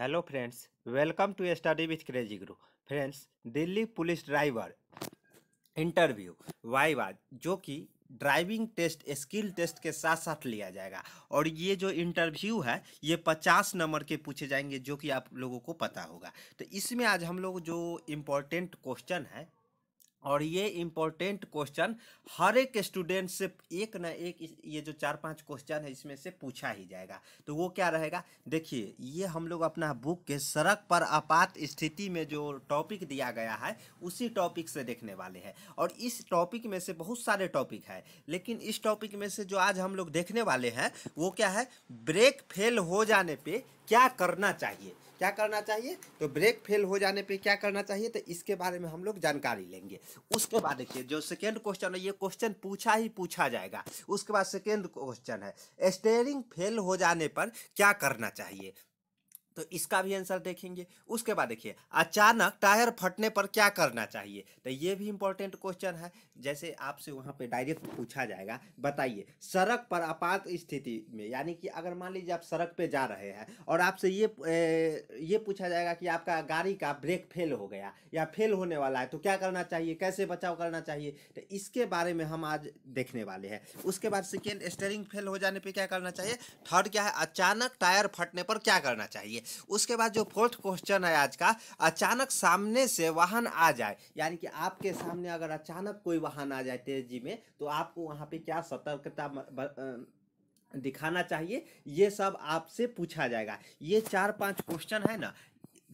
hello friends welcome to study with crazy Guru friends Delhi police driver interview viva जो कि driving test skill test के साथ साथ लिया जाएगा और ये जो इंटरव्यू है ये पचास नंबर के पूछे जाएंगे जो कि आप लोगों को पता होगा तो इसमें आज हम लोग जो इम्पोर्टेंट क्वेश्चन है और ये इम्पोर्टेंट क्वेश्चन हर एक स्टूडेंट से एक ना एक ये जो चार पांच क्वेश्चन है इसमें से पूछा ही जाएगा तो वो क्या रहेगा देखिए ये हम लोग अपना बुक के सड़क पर आपात स्थिति में जो टॉपिक दिया गया है उसी टॉपिक से देखने वाले हैं और इस टॉपिक में से बहुत सारे टॉपिक है लेकिन इस टॉपिक में से जो आज हम लोग देखने वाले हैं वो क्या है ब्रेक फेल हो जाने पर क्या करना चाहिए क्या करना चाहिए तो ब्रेक फेल हो जाने पे क्या करना चाहिए तो इसके बारे में हम लोग जानकारी लेंगे उसके बाद देखिए जो सेकेंड क्वेश्चन है ये क्वेश्चन पूछा ही पूछा जाएगा उसके बाद सेकेंड क्वेश्चन है स्टेयरिंग फेल हो जाने पर क्या करना चाहिए तो इसका भी आंसर देखेंगे उसके बाद देखिए अचानक टायर फटने पर क्या करना चाहिए तो ये भी इंपॉर्टेंट क्वेश्चन है जैसे आपसे वहाँ पे डायरेक्ट पूछा जाएगा बताइए सड़क पर आपात स्थिति में यानी कि अगर मान लीजिए आप सड़क पे जा रहे हैं और आपसे ये ये पूछा जाएगा कि आपका गाड़ी का ब्रेक फेल हो गया या फेल होने वाला है तो क्या करना चाहिए कैसे बचाव करना चाहिए तो इसके बारे में हम आज देखने वाले हैं उसके बाद सेकेंड स्टेयरिंग फेल हो जाने पर क्या करना चाहिए थर्ड क्या है अचानक टायर फटने पर क्या करना चाहिए उसके बाद जो फोर्थ क्वेश्चन है आज का अचानक सामने से वाहन आ जाए यानी कि आपके सामने अगर अचानक कोई वाहन आ जाते हैं जी में तो आपको वहाँ पे क्या सतर्कता दिखाना चाहिए ये सब आपसे पूछा जाएगा ये चार पांच क्वेश्चन है ना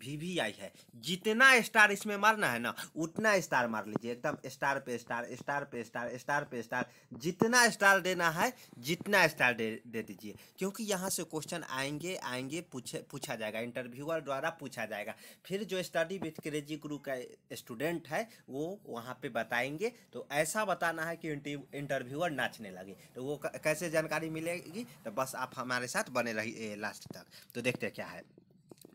वीवीआई है जितना स्टार इसमें मारना है ना उतना स्टार मार लीजिए एकदम स्टार पे स्टार स्टार पे स्टार स्टार पे स्टार जितना स्टार देना है जितना स्टार दे दे दीजिए क्योंकि यहाँ से क्वेश्चन आएंगे आएंगे पूछे पूछा जाएगा इंटरव्यूअर द्वारा पूछा जाएगा फिर जो स्टडी विथ क्रेजी गुरु का स्टूडेंट है वो वहाँ पर बताएंगे तो ऐसा बताना है कि इंटरव्यूअर नाचने लगे तो वो कैसे जानकारी मिलेगी तो बस आप हमारे साथ बने रहिए लास्ट तक तो देखते क्या है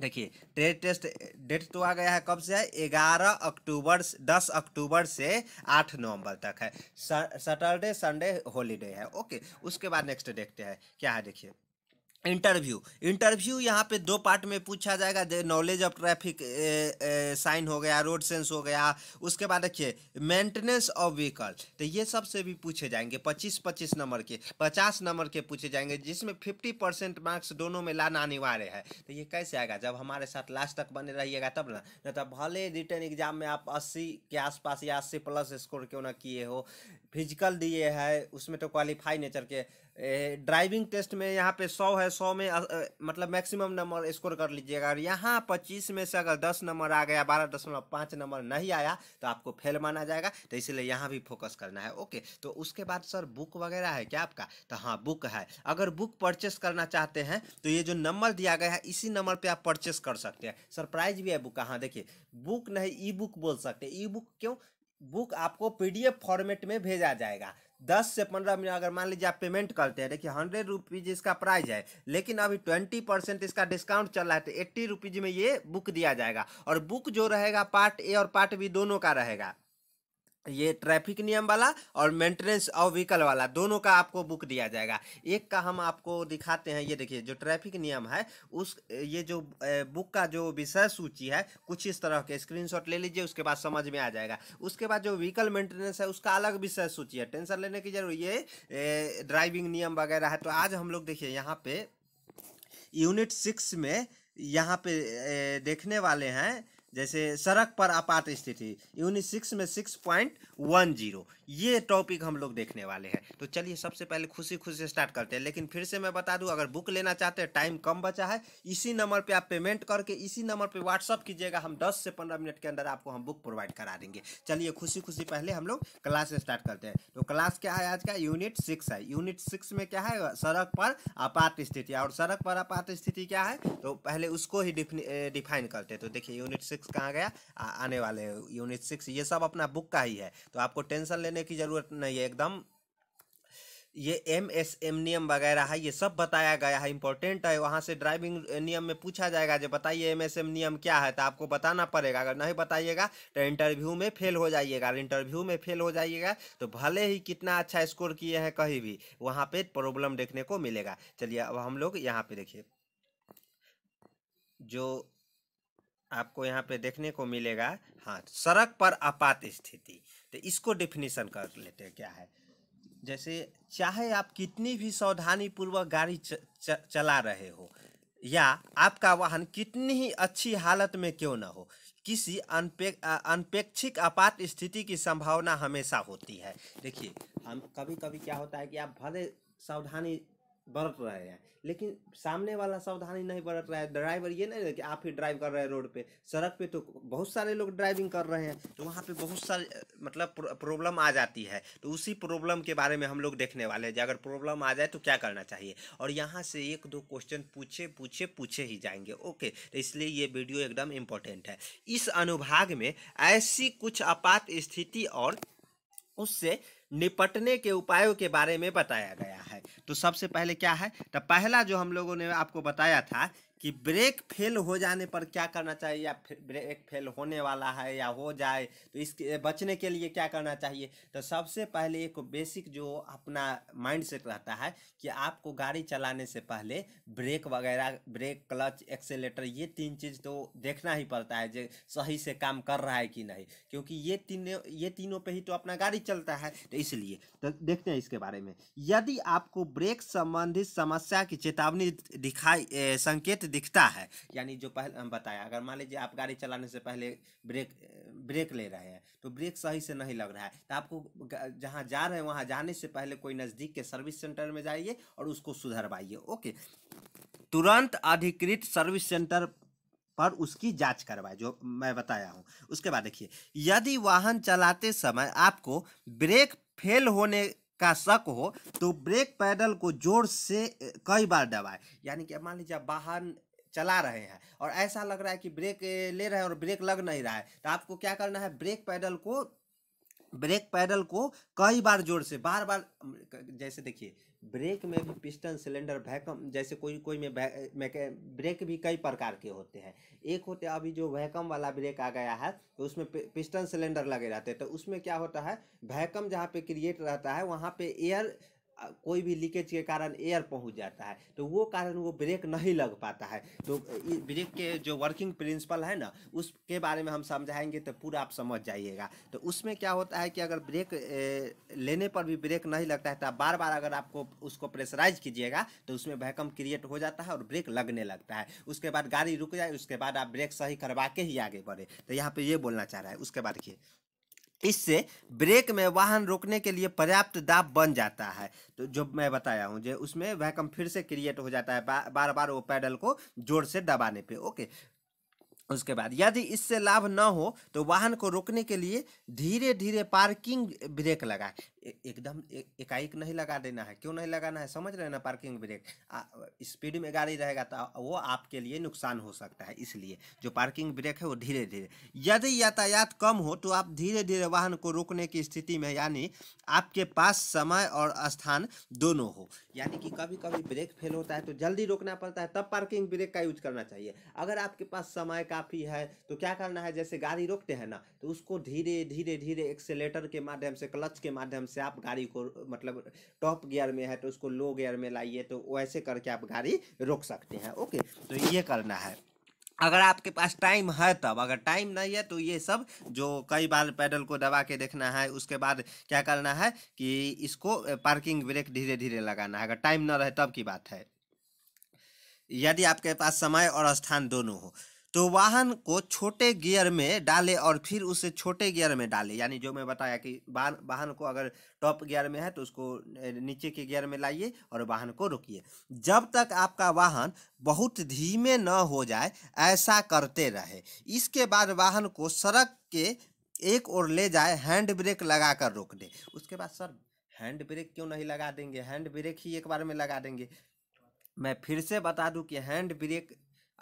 देखिए ट्रेड टेस्ट डेट तो आ गया है कब से है ग्यारह अक्टूबर दस अक्टूबर से आठ नवंबर तक है सैटरडे संडे हॉलीडे है ओके उसके बाद नेक्स्ट देखते हैं क्या है देखिए इंटरव्यू इंटरव्यू यहाँ पे दो पार्ट में पूछा जाएगा नॉलेज ऑफ ट्रैफिक साइन हो गया रोड सेंस हो गया उसके बाद देखिए मेंटेनेंस ऑफ व्हीकल तो ये सब से भी पूछे जाएंगे 25 25 नंबर के 50 नंबर के पूछे जाएंगे जिसमें 50 परसेंट मार्क्स दोनों में लाना अनिवार्य है तो ये कैसे आएगा जब हमारे साथ लास्ट तक बने रहिएगा तब ना न तो भले रिटर्न एग्जाम में आप अस्सी के आसपास या अस्सी प्लस स्कोर क्यों ना किए हो फिजिकल दिए है उसमें तो क्वालिफाई नेचर के ड्राइविंग टेस्ट में यहाँ पे सौ है सौ में अ, अ, मतलब मैक्सिमम नंबर स्कोर कर लीजिएगा और यहाँ पच्चीस में से अगर दस नंबर आ गया बारह दशमलव पाँच नंबर नहीं आया तो आपको फेल माना जाएगा तो इसलिए यहाँ भी फोकस करना है ओके तो उसके बाद सर बुक वगैरह है क्या आपका तो हाँ बुक है अगर बुक परचेस करना चाहते हैं तो ये जो नंबर दिया गया है इसी नंबर पर आप परचेस कर सकते हैं सरप्राइज भी है बुक हाँ देखिए बुक नहीं ई बुक बोल सकते ई बुक क्यों बुक आपको पीडीएफ फॉर्मेट में भेजा जाएगा दस से पंद्रह मिनट अगर मान लीजिए आप पेमेंट करते हैं देखिए हंड्रेड रुपीज़ इसका प्राइस है लेकिन अभी ट्वेंटी परसेंट इसका डिस्काउंट चल रहा है तो एट्टी रुपीज़ में ये बुक दिया जाएगा और बुक जो रहेगा पार्ट ए और पार्ट बी दोनों का रहेगा ये ट्रैफिक नियम वाला और मेंटेनेंस ऑफ व्हीकल वाला दोनों का आपको बुक दिया जाएगा एक का हम आपको दिखाते हैं ये देखिए जो ट्रैफिक नियम है उस ये जो बुक का जो विषय सूची है कुछ इस तरह के स्क्रीनशॉट ले लीजिए उसके बाद समझ में आ जाएगा उसके बाद जो व्हीकल मेंटेनेंस है उसका अलग विषय सूची है टेंशन लेने की जरूरत ये ड्राइविंग नियम वगैरह है तो आज हम लोग देखिए यहाँ पे यूनिट सिक्स में यहाँ पे देखने वाले हैं जैसे सड़क पर आपात स्थिति यूनिट सिक्स में सिक्स पॉइंट वन जीरो ये टॉपिक हम लोग देखने वाले हैं तो चलिए सबसे पहले खुशी खुशी स्टार्ट करते हैं लेकिन फिर से मैं बता दूं अगर बुक लेना चाहते हैं टाइम कम बचा है इसी नंबर पे आप पेमेंट करके इसी नंबर पे व्हाट्सअप कीजिएगा हम 10 से 15 मिनट के अंदर आपको हम बुक प्रोवाइड करा देंगे चलिए खुशी खुशी पहले हम लोग क्लास स्टार्ट करते हैं तो क्लास क्या है आज का यूनिट सिक्स है यूनिट सिक्स में क्या है सड़क पर आपात स्थिति और सड़क पर आपात स्थिति क्या है तो पहले उसको ही डिफाइन करते हैं तो देखिए यूनिट सिक्स कहाँ गया आने वाले यूनिट सिक्स ये सब अपना बुक का ही है तो आपको टेंशन लेने लेने की ज़रूरत नहीं है एकदम ये एम एस एम नियम वगैरह है ये सब बताया गया है इंपॉर्टेंट है वहाँ से ड्राइविंग नियम में पूछा जाएगा जो बताइए एम एस एम नियम क्या है तो आपको बताना पड़ेगा अगर नहीं बताइएगा तो इंटरव्यू में फेल हो जाइएगा इंटरव्यू में फेल हो जाइएगा तो भले ही कितना अच्छा स्कोर किए हैं कहीं भी वहाँ पर प्रॉब्लम देखने को मिलेगा चलिए अब हम लोग यहाँ पर देखिए जो आपको यहाँ पे देखने को मिलेगा हाँ सड़क पर आपात स्थिति तो इसको डेफिनेशन कर लेते हैं क्या है जैसे चाहे आप कितनी भी सावधानी पूर्वक गाड़ी च, च, चला रहे हो या आपका वाहन कितनी ही अच्छी हालत में क्यों ना हो किसी अनपे आपात स्थिति की संभावना हमेशा होती है देखिए हम कभी कभी क्या होता है कि आप भले सावधानी बरत रहे हैं लेकिन सामने वाला सावधानी नहीं बरत रहा है ड्राइवर ये नहीं कि आप ही ड्राइव कर रहे हैं रोड पे सड़क पे तो बहुत सारे लोग ड्राइविंग कर रहे हैं तो वहाँ पे बहुत सारे मतलब प्रॉब्लम आ जाती है तो उसी प्रॉब्लम के बारे में हम लोग देखने वाले हैं अगर प्रॉब्लम आ जाए तो क्या करना चाहिए और यहाँ से एक दो क्वेश्चन पूछे पूछे पूछे ही जाएंगे ओके तो इसलिए ये वीडियो एकदम इम्पोर्टेंट है इस अनुभाग में ऐसी कुछ आपात स्थिति और उससे निपटने के उपायों के बारे में बताया गया है तो सबसे पहले क्या है तो पहला जो हम लोगों ने आपको बताया था कि ब्रेक फेल हो जाने पर क्या करना चाहिए या ब्रेक फेल होने वाला है या हो जाए तो इसके बचने के लिए क्या करना चाहिए तो सबसे पहले एक बेसिक जो अपना माइंड सेट रहता है कि आपको गाड़ी चलाने से पहले ब्रेक वगैरह ब्रेक क्लच एक्सेलेटर ये तीन चीज़ तो देखना ही पड़ता है जो सही से काम कर रहा है कि नहीं क्योंकि ये तीनों ये तीनों पर ही तो अपना गाड़ी चलता है तो इसलिए तो देखते हैं इसके बारे में यदि आपको ब्रेक संबंधित समस्या की चेतावनी दिखाई संकेत दिखता है यानी जो पहले हम बताया अगर मान लीजिए आप गाड़ी चलाने से पहले ब्रेक ब्रेक ले रहे हैं तो ब्रेक सही से नहीं लग रहा है तो आपको जहाँ जा रहे हैं वहाँ जाने से पहले कोई नज़दीक के सर्विस सेंटर में जाइए और उसको सुधरवाइए ओके तुरंत अधिकृत सर्विस सेंटर पर उसकी जांच करवाए जो मैं बताया हूँ उसके बाद देखिए यदि वाहन चलाते समय आपको ब्रेक फेल होने का शक हो तो ब्रेक पैडल को जोर से कई बार दबाए यानी कि मान लीजिए आप वाहन चला रहे हैं और ऐसा लग रहा है कि ब्रेक ले रहे हैं और ब्रेक लग नहीं रहा है तो आपको क्या करना है ब्रेक पैडल को ब्रेक पैडल को कई बार जोर से बार बार जैसे देखिए ब्रेक में भी पिस्टन सिलेंडर वैकम जैसे कोई कोई में ब्रेक भी कई प्रकार के होते हैं एक होते हैं अभी जो वैकम वाला ब्रेक आ गया है तो उसमें पिस्टन सिलेंडर लगे रहते हैं तो उसमें क्या होता है वैकम जहाँ पे क्रिएट रहता है वहाँ पे एयर कोई भी लीकेज के कारण एयर पहुंच जाता है तो वो कारण वो ब्रेक नहीं लग पाता है तो ब्रेक के जो वर्किंग प्रिंसिपल है ना उसके बारे में हम समझाएंगे तो पूरा आप समझ जाइएगा तो उसमें क्या होता है कि अगर ब्रेक लेने पर भी ब्रेक नहीं लगता है तो बार बार अगर आपको उसको प्रेशराइज कीजिएगा तो उसमें भैकम क्रिएट हो जाता है और ब्रेक लगने लगता है उसके बाद गाड़ी रुक जाए उसके बाद आप ब्रेक सही करवा के ही आगे बढ़े तो यहाँ पर ये बोलना चाह रहा है उसके बाद देखिए इससे ब्रेक में वाहन रोकने के लिए पर्याप्त दाब बन जाता है तो जो मैं बताया हूँ जो उसमें वहकम फिर से क्रिएट हो जाता है बा, बार बार वो पैडल को जोर से दबाने पे ओके उसके बाद यदि इससे लाभ ना हो तो वाहन को रोकने के लिए धीरे धीरे पार्किंग ब्रेक लगाए एकदम एक, एकाएक नहीं लगा देना है क्यों नहीं लगाना है समझ रहे ना पार्किंग ब्रेक स्पीड में गाड़ी रहेगा तो वो आपके लिए नुकसान हो सकता है इसलिए जो पार्किंग ब्रेक है वो धीरे धीरे यदि यातायात कम हो तो आप धीरे धीरे वाहन को रोकने की स्थिति में यानी आपके पास समय और स्थान दोनों हो यानी कि कभी कभी ब्रेक फेल होता है तो जल्दी रोकना पड़ता है तब पार्किंग ब्रेक का यूज करना चाहिए अगर आपके पास समय काफ़ी है तो क्या करना है जैसे गाड़ी रोकते हैं ना तो उसको धीरे धीरे धीरे एक्सेलेटर के माध्यम से क्लच के माध्यम से से आप गाड़ी को मतलब टॉप गियर में है तो उसको लो गियर में लाइए तो वैसे करके आप गाड़ी रोक सकते हैं ओके तो ये करना है अगर आपके पास टाइम है तब अगर टाइम नहीं है तो ये सब जो कई बार पैडल को दबा के देखना है उसके बाद क्या करना है कि इसको पार्किंग ब्रेक धीरे धीरे लगाना है अगर टाइम ना रहे तब की बात है यदि आपके पास समय और स्थान दोनों हो तो वाहन को छोटे गियर में डाले और फिर उसे छोटे गियर में डाले यानी जो मैं बताया कि वाहन वाहन को अगर टॉप गियर में है तो उसको नीचे के गियर में लाइए और वाहन को रोकिए जब तक आपका वाहन बहुत धीमे न हो जाए ऐसा करते रहे इसके बाद वाहन को सड़क के एक ओर ले जाए हैंड ब्रेक लगा कर रोक दे उसके बाद सर हैंड ब्रेक क्यों नहीं लगा देंगे हैंड ब्रेक ही एक बार में लगा देंगे मैं फिर से बता दूं कि हैंड ब्रेक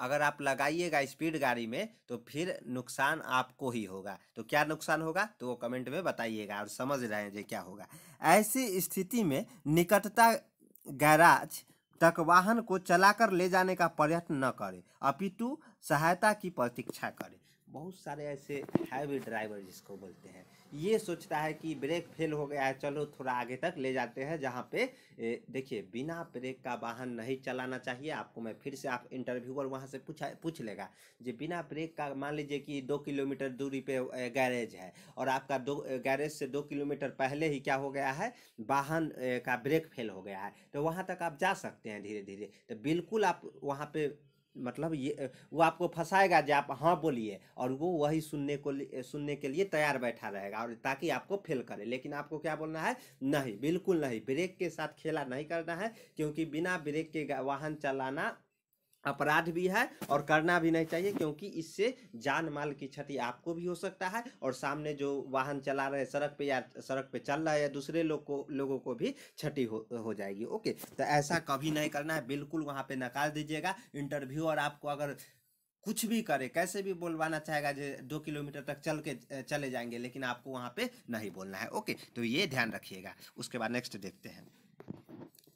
अगर आप लगाइएगा स्पीड गाड़ी में तो फिर नुकसान आपको ही होगा तो क्या नुकसान होगा तो वो कमेंट में बताइएगा और समझ रहे हैं जो क्या होगा ऐसी स्थिति में निकटता गैराज तक वाहन को चलाकर ले जाने का प्रयत्न न करें अपितु सहायता की प्रतीक्षा करें बहुत सारे ऐसे हैवी ड्राइवर जिसको बोलते हैं ये सोचता है कि ब्रेक फेल हो गया है चलो थोड़ा आगे तक ले जाते हैं जहाँ पे देखिए बिना ब्रेक का वाहन नहीं चलाना चाहिए आपको मैं फिर से आप इंटरव्यूअर वहाँ से पूछा पूछ लेगा जो बिना ब्रेक का मान लीजिए कि दो किलोमीटर दूरी पे गैरेज है और आपका दो गैरेज से दो किलोमीटर पहले ही क्या हो गया है वाहन का ब्रेक फेल हो गया है तो वहाँ तक आप जा सकते हैं धीरे धीरे तो बिल्कुल आप वहाँ पर मतलब ये वो आपको फंसाएगा जो आप हाँ बोलिए और वो वही सुनने को सुनने के लिए तैयार बैठा रहेगा और ताकि आपको फेल करे लेकिन आपको क्या बोलना है नहीं बिल्कुल नहीं ब्रेक के साथ खेला नहीं करना है क्योंकि बिना ब्रेक के वाहन चलाना अपराध भी है और करना भी नहीं चाहिए क्योंकि इससे जान माल की क्षति आपको भी हो सकता है और सामने जो वाहन चला रहे सड़क पे या सड़क पे चल रहे या दूसरे लोग को लोगों को भी क्षति हो, हो जाएगी ओके तो ऐसा कभी नहीं करना है बिल्कुल वहाँ पे नकार दीजिएगा इंटरव्यू और आपको अगर कुछ भी करे कैसे भी बोलवाना चाहेगा जो दो किलोमीटर तक चल के चले जाएंगे लेकिन आपको वहाँ पे नहीं बोलना है ओके तो ये ध्यान रखिएगा उसके बाद नेक्स्ट देखते हैं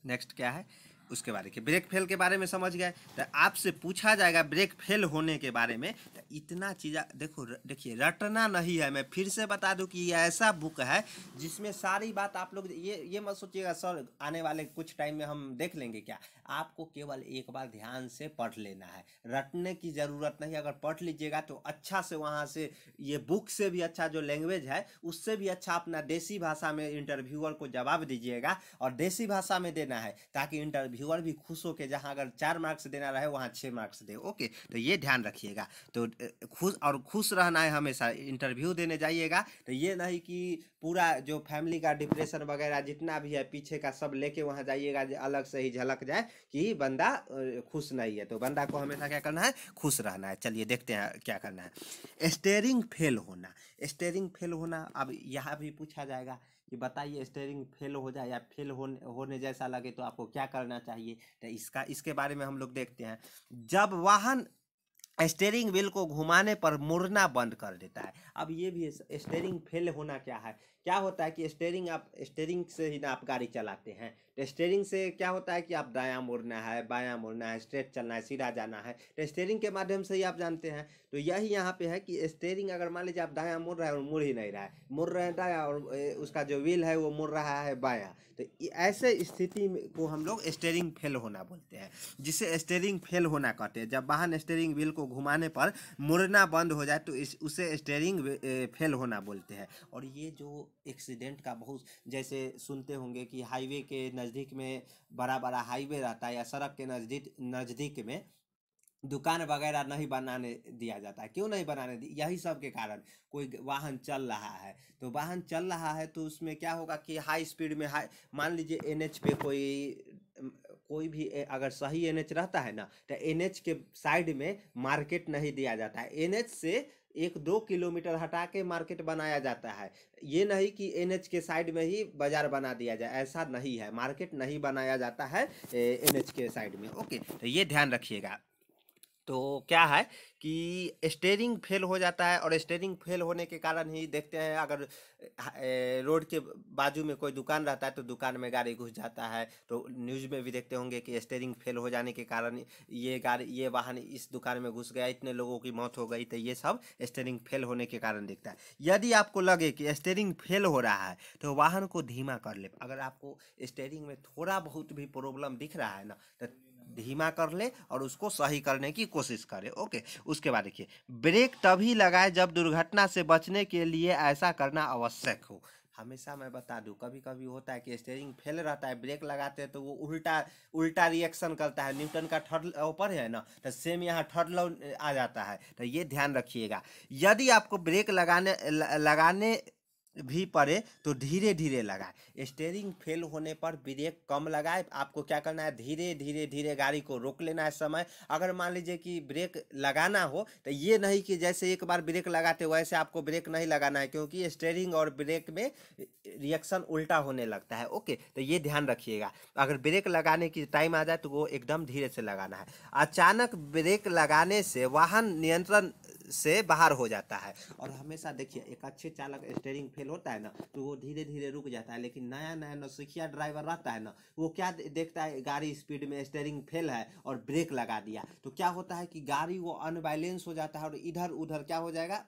नेक्स्ट क्या है उसके बारे के ब्रेक फेल के बारे में समझ गए तो आपसे पूछा जाएगा ब्रेक फेल होने के बारे में तो इतना चीज़ देखो देखिए रटना नहीं है मैं फिर से बता दूं कि ये ऐसा बुक है जिसमें सारी बात आप लोग ये ये मत सोचिएगा सर आने वाले कुछ टाइम में हम देख लेंगे क्या आपको केवल एक बार ध्यान से पढ़ लेना है रटने की ज़रूरत नहीं अगर पढ़ लीजिएगा तो अच्छा से वहाँ से ये बुक से भी अच्छा जो लैंग्वेज है उससे भी अच्छा अपना देसी भाषा में इंटरव्यूअर को जवाब दीजिएगा और देसी भाषा में देना है ताकि इंटरव्यू व्यूअर भी खुश हो के जहाँ अगर चार मार्क्स देना रहे वहाँ छः मार्क्स दे ओके तो ये ध्यान रखिएगा तो खुश और खुश रहना है हमेशा इंटरव्यू देने जाइएगा तो ये नहीं कि पूरा जो फैमिली का डिप्रेशन वगैरह जितना भी है पीछे का सब लेके वहाँ जाइएगा अलग से ही झलक जाए कि बंदा खुश नहीं है तो बंदा को हमेशा क्या करना है खुश रहना है चलिए देखते हैं क्या करना है स्टेयरिंग फेल होना स्टेयरिंग फेल होना अब यहाँ भी पूछा जाएगा कि बताइए स्टेयरिंग फेल हो जाए या फेल होने होने जैसा लगे तो आपको क्या करना चाहिए तो इसका इसके बारे में हम लोग देखते हैं जब वाहन स्टेयरिंग व्हील को घुमाने पर मुड़ना बंद कर देता है अब ये भी स्टेयरिंग फेल होना क्या है क्या होता है कि स्टेयरिंग आप स्टेयरिंग से ही ना आप गाड़ी चलाते हैं तो स्टेयरिंग से क्या होता है कि आप दाया मुड़ना है बाया मुड़ना है स्ट्रेट चलना है सीधा जाना है तो स्टेयरिंग के माध्यम से ही आप जानते हैं तो यही यहाँ पे है कि स्टेयरिंग अगर मान लीजिए आप दाया मुड़ रहे हैं और मुड़ ही नहीं रहा है मुड़ रहे हैं दायां और उसका जो व्हील है वो मुड़ रहा है बायाँ तो ऐसे स्थिति को हम लोग स्टेयरिंग फेल होना बोलते हैं जिसे स्टेयरिंग फेल होना कहते हैं जब वाहन स्टेयरिंग व्हील को घुमाने पर मुड़ना बंद हो जाए तो इस उसे स्टेयरिंग फेल होना बोलते हैं और ये जो एक्सीडेंट का बहुत जैसे सुनते होंगे कि हाईवे के नज़दीक में बड़ा बड़ा हाईवे रहता है या सड़क के नज़दीक नज़दीक में दुकान वगैरह नहीं बनाने दिया जाता है क्यों नहीं बनाने दी यही सब के कारण कोई वाहन चल रहा है तो वाहन चल रहा है तो उसमें क्या होगा कि हाई स्पीड में हाई मान लीजिए एन एच पे कोई कोई भी अगर सही एन एच रहता है ना तो एन एच के साइड में मार्केट नहीं दिया जाता है एन एच से एक दो किलोमीटर हटा के मार्केट बनाया जाता है ये नहीं कि एन के साइड में ही बाज़ार बना दिया जाए ऐसा नहीं है मार्केट नहीं बनाया जाता है एन के साइड में ओके तो ये ध्यान रखिएगा तो क्या है कि स्टेयरिंग फेल हो जाता है और स्टेयरिंग फेल होने के कारण ही देखते हैं अगर रोड के बाजू में कोई दुकान रहता है तो दुकान में गाड़ी घुस जाता है तो न्यूज़ में भी देखते होंगे कि स्टेयरिंग फेल हो जाने के कारण ये गाड़ी ये वाहन इस दुकान में घुस गया इतने लोगों की मौत हो गई तो ये सब स्टेयरिंग फेल होने के कारण दिखता है यदि आपको लगे कि स्टेयरिंग फेल हो रहा है तो वाहन को धीमा कर ले अगर आपको स्टेयरिंग में थोड़ा बहुत भी प्रॉब्लम दिख रहा है ना तो धीमा कर ले और उसको सही करने की कोशिश करे ओके उसके बाद देखिए ब्रेक तभी लगाए जब दुर्घटना से बचने के लिए ऐसा करना आवश्यक हो हमेशा मैं बता दूं कभी कभी होता है कि स्टेयरिंग फेल रहता है ब्रेक लगाते हैं तो वो उल्टा उल्टा रिएक्शन करता है न्यूटन का थर्ड ऊपर है ना तो सेम यहाँ थर्ड लॉ आ जाता है तो ये ध्यान रखिएगा यदि आपको ब्रेक लगाने लगाने भी पड़े तो धीरे धीरे लगाए स्टेयरिंग फेल होने पर ब्रेक कम लगाए आपको क्या करना है धीरे धीरे धीरे गाड़ी को रोक लेना है समय अगर मान लीजिए कि ब्रेक लगाना हो तो ये नहीं कि जैसे एक बार ब्रेक लगाते वैसे आपको ब्रेक नहीं लगाना है क्योंकि स्टेयरिंग और ब्रेक में रिएक्शन उल्टा होने लगता है ओके तो ये ध्यान रखिएगा अगर ब्रेक लगाने की टाइम आ जाए तो वो एकदम धीरे से लगाना है अचानक ब्रेक लगाने से वाहन नियंत्रण से बाहर हो जाता है और हमेशा देखिए एक अच्छे चालक स्टेयरिंग फेल साइकिल होता है ना तो वो धीरे धीरे रुक जाता है लेकिन नया नया नौसिखिया ड्राइवर रहता है ना वो क्या देखता है गाड़ी स्पीड में स्टेयरिंग फेल है और ब्रेक लगा दिया तो क्या होता है कि गाड़ी वो अनबैलेंस हो जाता है और इधर उधर क्या हो जाएगा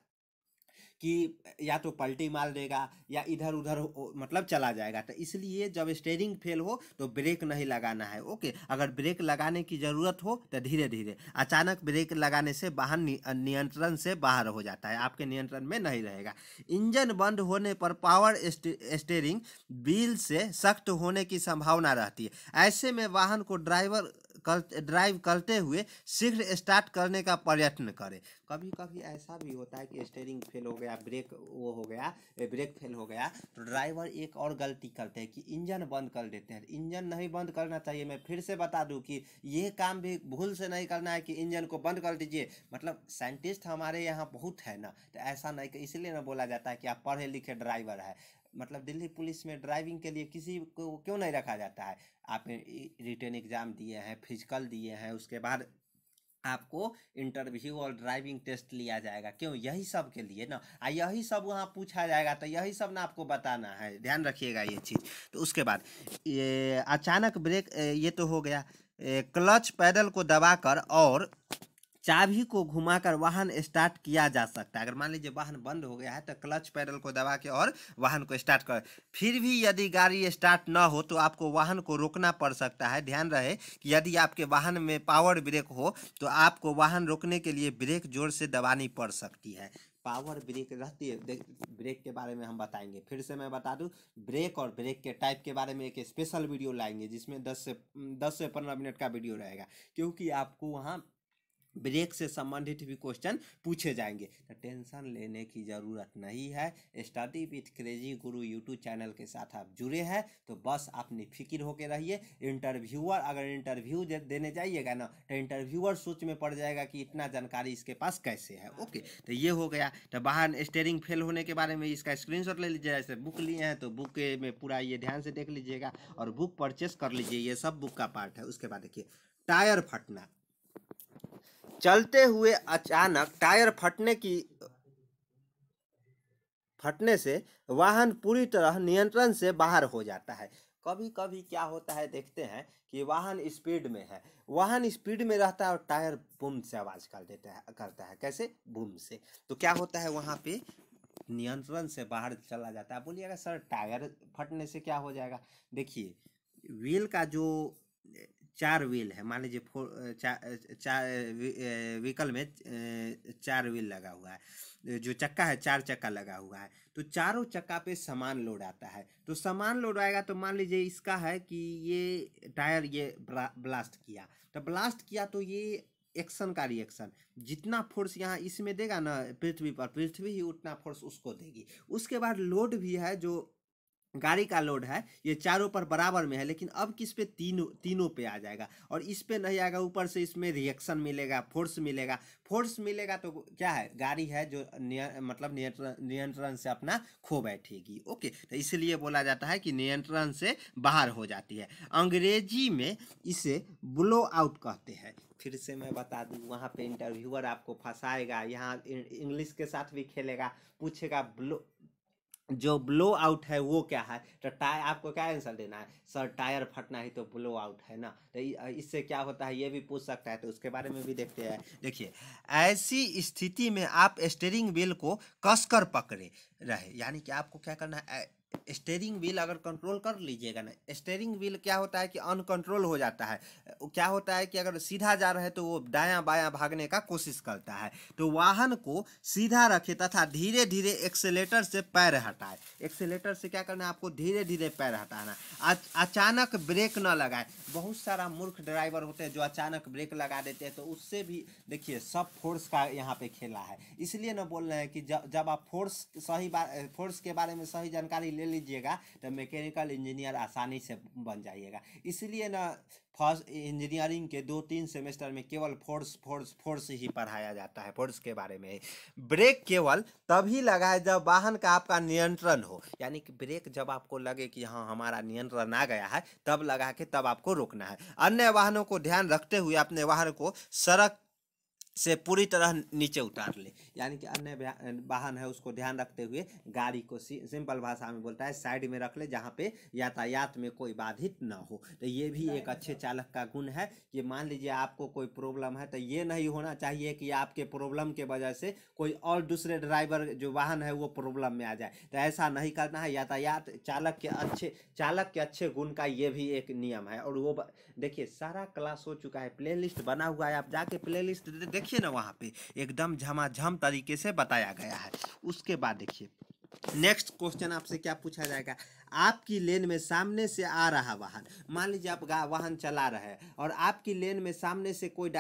कि या तो पलटी मार देगा या इधर उधर मतलब चला जाएगा तो इसलिए जब स्टेयरिंग फेल हो तो ब्रेक नहीं लगाना है ओके अगर ब्रेक लगाने की ज़रूरत हो तो धीरे धीरे अचानक ब्रेक लगाने से बाहर नियंत्रण से बाहर हो जाता है आपके नियंत्रण में नहीं रहेगा इंजन बंद होने पर पावर स्टेयरिंग व्हील से सख्त होने की संभावना रहती है ऐसे में वाहन को ड्राइवर कर ड्राइव करते हुए शीघ्र स्टार्ट करने का प्रयत्न करें कभी कभी ऐसा भी होता है कि स्टेयरिंग फेल हो गया ब्रेक वो हो गया ब्रेक फेल हो गया तो ड्राइवर एक और गलती करते हैं कि इंजन बंद कर देते हैं इंजन नहीं बंद करना चाहिए मैं फिर से बता दूँ कि ये काम भी भूल से नहीं करना है कि इंजन को बंद कर दीजिए मतलब साइंटिस्ट हमारे यहाँ बहुत है ना तो ऐसा नहीं कि इसलिए ना बोला जाता है कि आप पढ़े लिखे ड्राइवर है मतलब दिल्ली पुलिस में ड्राइविंग के लिए किसी को क्यों नहीं रखा जाता है आपने रिटर्न एग्ज़ाम दिए हैं फिजिकल दिए हैं उसके बाद आपको इंटरव्यू और ड्राइविंग टेस्ट लिया जाएगा क्यों यही सब के लिए ना आ यही सब वहाँ पूछा जाएगा तो यही सब ना आपको बताना है ध्यान रखिएगा ये चीज़ तो उसके बाद ये अचानक ब्रेक ये तो हो गया क्लच पैडल को दबाकर और चाबी को घुमाकर वाहन स्टार्ट किया जा सकता है अगर मान लीजिए वाहन बंद हो गया है तो क्लच पैडल को दबा के और वाहन को स्टार्ट कर फिर भी यदि गाड़ी स्टार्ट न हो तो आपको वाहन को रोकना पड़ सकता है ध्यान रहे कि यदि आपके वाहन में पावर ब्रेक हो तो आपको वाहन रोकने के लिए ब्रेक जोर से दबानी पड़ सकती है पावर ब्रेक रहती है ब्रेक के बारे में हम बताएंगे फिर से मैं बता दूं ब्रेक और ब्रेक के टाइप के बारे में एक स्पेशल वीडियो लाएंगे जिसमें 10 से 10 से 15 मिनट का वीडियो रहेगा क्योंकि आपको वहाँ ब्रेक से संबंधित भी क्वेश्चन पूछे जाएंगे तो टेंशन लेने की ज़रूरत नहीं है study with crazy Guru YouTube channel के साथ आप जुड़े हैं तो बस अपनी फिक्र होकर रहिए इंटरव्यूअर अगर इंटरव्यू देने जाइएगा ना तो इंटरव्यूअर सोच में पड़ जाएगा कि इतना जानकारी इसके पास कैसे है ओके तो ये हो गया तो बाहर स्टेयरिंग फेल होने के बारे में इसका स्क्रीन ले लीजिए जैसे बुक लिए हैं तो बुक में पूरा ये ध्यान से देख लीजिएगा और बुक परचेस कर लीजिए ये सब बुक का पार्ट है उसके बाद देखिए टायर फटना चलते हुए अचानक टायर फटने की फटने से वाहन पूरी तरह नियंत्रण से बाहर हो जाता है कभी कभी क्या होता है देखते हैं कि वाहन स्पीड में है वाहन स्पीड में रहता है और टायर बूम से आवाज़ कर देता है करता है कैसे बूम से तो क्या होता है वहाँ पे नियंत्रण से बाहर चला जाता है बोलिएगा सर टायर फटने से क्या हो जाएगा देखिए व्हील का जो चार व्हील है मान लीजिए फोर चार व्हीकल में चार व्हील लगा हुआ है जो चक्का है चार चक्का लगा हुआ है तो चारों चक्का पे सामान लोड आता है तो सामान लोड आएगा तो मान लीजिए इसका है कि ये टायर ये ब्लास्ट किया तो ब्लास्ट किया तो ये एक्शन का रिएक्शन जितना फोर्स यहाँ इसमें देगा ना पृथ्वी पर पृथ्वी ही उतना फोर्स उसको देगी उसके बाद लोड भी है जो गाड़ी का लोड है ये चारों पर बराबर में है लेकिन अब किस पे तीनों तीनों पे आ जाएगा और इस पे नहीं आएगा ऊपर से इसमें रिएक्शन मिलेगा फोर्स मिलेगा फोर्स मिलेगा तो क्या है गाड़ी है जो निय, मतलब नियंत्रण से अपना खो बैठेगी ओके तो इसलिए बोला जाता है कि नियंत्रण से बाहर हो जाती है अंग्रेजी में इसे ब्लो आउट कहते हैं फिर से मैं बता दूँ वहाँ पे इंटरव्यूअर आपको फंसाएगा यहाँ इंग्लिश के साथ भी खेलेगा पूछेगा ब्लो जो ब्लो आउट है वो क्या है तो टायर आपको क्या आंसर देना है सर टायर फटना ही तो ब्लो आउट है ना तो इससे क्या होता है ये भी पूछ सकता है तो उसके बारे में भी देखते हैं देखिए ऐसी स्थिति में आप स्टेयरिंग व्हील को कसकर पकड़े रहे यानी कि आपको क्या करना है स्टेयरिंग व्हील अगर कंट्रोल कर लीजिएगा ना स्टेयरिंग व्हील क्या होता है कि अनकंट्रोल हो जाता है क्या होता है कि अगर सीधा जा रहा है तो वो दायां बायां भागने का कोशिश करता है तो वाहन को सीधा रखे तथा धीरे धीरे एक्सेलेटर से पैर हटाए एक्सेलेटर से क्या करना है आपको धीरे धीरे पैर हटाना अचानक ब्रेक न लगाए बहुत सारा मूर्ख ड्राइवर होते हैं जो अचानक ब्रेक लगा देते हैं तो उससे भी देखिए सब फोर्स का यहाँ पे खेला है इसलिए ना बोल रहे हैं कि जब आप फोर्स सही फोर्स के बारे में सही जानकारी ले लीजिएगा तो मैकेनिकल इंजीनियर आसानी से बन जाइएगा इसलिए ना फर्स्ट इंजीनियरिंग के दो तीन सेमेस्टर में केवल फोर्स फोर्स फोर्स ही पढ़ाया जाता है फोर्स के बारे में ब्रेक केवल तभी लगाए जब वाहन का आपका नियंत्रण हो यानी कि ब्रेक जब आपको लगे कि हाँ हमारा नियंत्रण आ गया है तब लगा के तब आपको रोकना है अन्य वाहनों को ध्यान रखते हुए अपने वाहन को सड़क से पूरी तरह नीचे उतार ले यानी कि अन्य वाहन है उसको ध्यान रखते हुए गाड़ी को सिंपल भाषा में बोलता है साइड में रख ले जहाँ पे यातायात में कोई बाधित ना हो तो ये भी एक अच्छे चालक का गुण है कि मान लीजिए आपको कोई प्रॉब्लम है तो ये नहीं होना चाहिए कि आपके प्रॉब्लम के वजह से कोई और दूसरे ड्राइवर जो वाहन है वो प्रॉब्लम में आ जाए तो ऐसा नहीं करना है यातायात चालक के अच्छे चालक के अच्छे गुण का ये भी एक नियम है और वो देखिए सारा क्लास हो चुका है प्ले बना हुआ है आप जाके प्ले देखिए देखिए ना वहाँ पे एकदम झमाझम तरीके से बताया गया है उसके बाद देखिए नेक्स्ट क्वेश्चन आपसे क्या पूछा जाएगा आपकी लेन में सामने से आ रहा वाहन मान लीजिए आप वाहन चला रहे हैं और आपकी लेन में सामने से कोई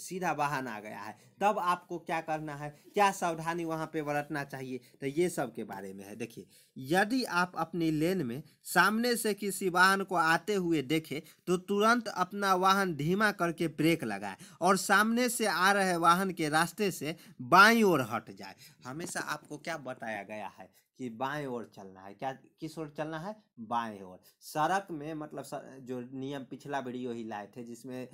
सीधा वाहन आ गया है तब आपको क्या करना है क्या सावधानी वहाँ पे बरतना चाहिए तो ये सब के बारे में है देखिए यदि आप अपनी लेन में सामने से किसी वाहन को आते हुए देखें तो तुरंत अपना वाहन धीमा करके ब्रेक लगाए और सामने से आ रहे वाहन के रास्ते से बाई ओर हट जाए हमेशा आपको क्या बताया गया है कि बाएं ओर चलना है क्या किस ओर चलना है बाएं ओर सड़क में मतलब सर, जो नियम पिछला वीडियो ही लाए थे जिसमें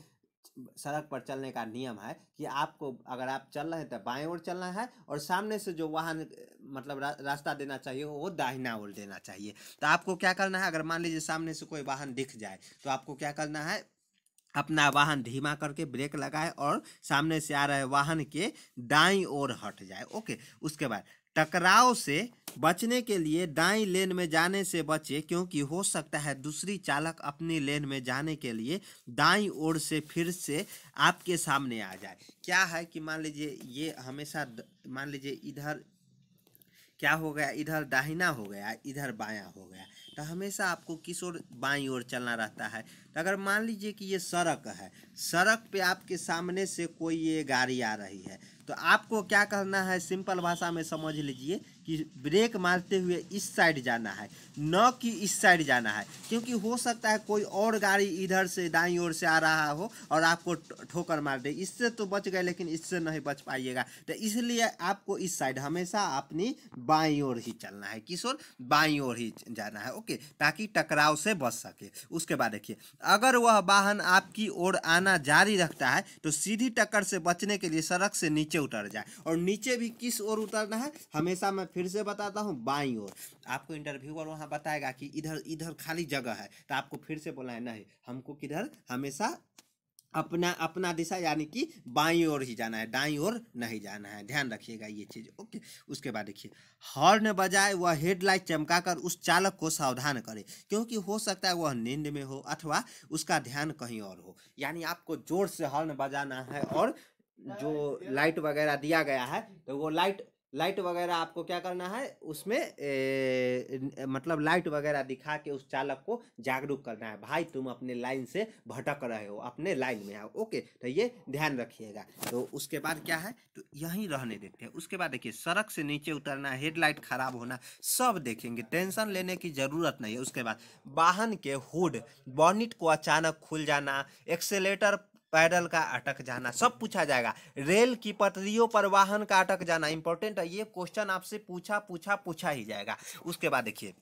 सड़क पर चलने का नियम है कि आपको अगर आप चल रहे हैं तो बाएं ओर चलना है और सामने से जो वाहन मतलब रा, रास्ता देना चाहिए वो दाहिना ओर देना चाहिए तो आपको क्या करना है अगर मान लीजिए सामने से कोई वाहन दिख जाए तो आपको क्या करना है अपना वाहन धीमा करके ब्रेक लगाए और सामने से आ रहे वाहन के दाई ओर हट जाए ओके उसके बाद टकराव से बचने के लिए दाई लेन में जाने से बचे क्योंकि हो सकता है दूसरी चालक अपनी लेन में जाने के लिए दाई ओर से फिर से आपके सामने आ जाए क्या है कि मान लीजिए ये हमेशा मान लीजिए इधर क्या हो गया इधर दाहिना हो गया इधर बायां हो गया तो हमेशा आपको किस ओर बाई ओर चलना रहता है तो अगर मान लीजिए कि ये सड़क है सड़क पे आपके सामने से कोई ये गाड़ी आ रही है तो आपको क्या करना है सिंपल भाषा में समझ लीजिए कि ब्रेक मारते हुए इस साइड जाना है न कि इस साइड जाना है क्योंकि हो सकता है कोई और गाड़ी इधर से दाई ओर से आ रहा हो और आपको ठोकर मार दे इससे तो बच गए लेकिन इससे नहीं बच पाइएगा तो इसलिए आपको इस साइड हमेशा अपनी बाई ओर ही चलना है किस ओर बाई ओर ही जाना है ओके ताकि टकराव से बच सके उसके बाद देखिए अगर वह वाहन आपकी ओर आना जारी रखता है तो सीधी टक्कर से बचने के लिए सड़क से नीचे उतर जाए और नीचे भी किस ओर उतरना है हमेशा मैं फिर से बताता हूँ बाई ओर आपको इंटरव्यूअर वहाँ बताएगा कि इधर इधर खाली जगह है तो आपको फिर से बोला है नहीं हमको किधर हमेशा अपना अपना दिशा यानी कि बाई ओर ही जाना है दाई ओर नहीं जाना है ध्यान रखिएगा ये चीज़ ओके उसके बाद देखिए हॉर्न बजाए वह हेडलाइट चमकाकर उस चालक को सावधान करे क्योंकि हो सकता है वह नींद में हो अथवा उसका ध्यान कहीं और हो यानी आपको जोर से हॉर्न बजाना है और जो लाइट वगैरह दिया गया है तो वो लाइट लाइट वगैरह आपको क्या करना है उसमें ए, मतलब लाइट वगैरह दिखा के उस चालक को जागरूक करना है भाई तुम अपने लाइन से भटक रहे हो अपने लाइन में आओ ओके तो ये ध्यान रखिएगा तो उसके बाद क्या है तो यहीं रहने देते हैं उसके बाद देखिए सड़क से नीचे उतरना हेडलाइट खराब होना सब देखेंगे टेंशन लेने की ज़रूरत नहीं है उसके बाद वाहन के हुड बॉनिट को अचानक खुल जाना एक्सेलेटर पैडल का अटक जाना सब पूछा जाएगा रेल की पटरियों पर वाहन का अटक जाना इंपॉर्टेंट है ये क्वेश्चन आपसे पूछा पूछा पूछा ही जाएगा उसके बाद देखिए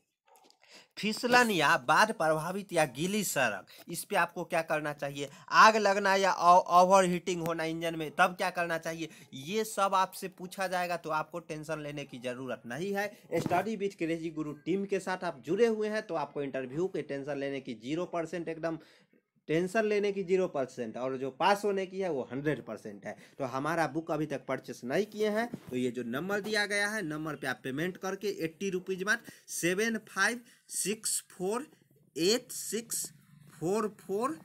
फिसलन या बाढ़ प्रभावित या गीली सड़क इस पे आपको क्या करना चाहिए आग लगना या ओवर हीटिंग होना इंजन में तब क्या करना चाहिए ये सब आपसे पूछा जाएगा तो आपको टेंशन लेने की ज़रूरत नहीं है study with crazy Guru team के साथ आप जुड़े हुए हैं तो आपको इंटरव्यू के टेंशन लेने की जीरो परसेंट एकदम टेंशन लेने की जीरो परसेंट और जो पास होने की है वो हंड्रेड परसेंट है तो हमारा बुक अभी तक परचेस नहीं किए हैं तो ये जो नंबर दिया गया है नंबर पे आप पेमेंट करके एट्टी रुपीज़ बाद seven five six four eight six four four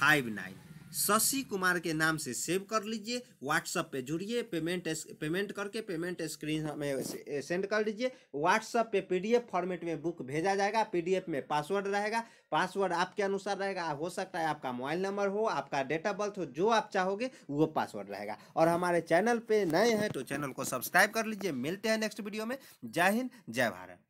five nine Shashi Kumar के नाम से सेव कर लीजिए व्हाट्सअप पे जुड़िए पेमेंट पेमेंट करके पेमेंट स्क्रीन हमें सेंड कर लीजिए व्हाट्सअप पे पीडीएफ फॉर्मेट में बुक भेजा जाएगा पीडीएफ में पासवर्ड रहेगा पासवर्ड आपके अनुसार रहेगा हो सकता है आपका मोबाइल नंबर हो आपका डेट ऑफ बर्थ हो जो आप चाहोगे वो पासवर्ड रहेगा और हमारे चैनल पर नए हैं तो चैनल को सब्सक्राइब कर लीजिए मिलते हैं नेक्स्ट वीडियो में जय हिंद जय भारत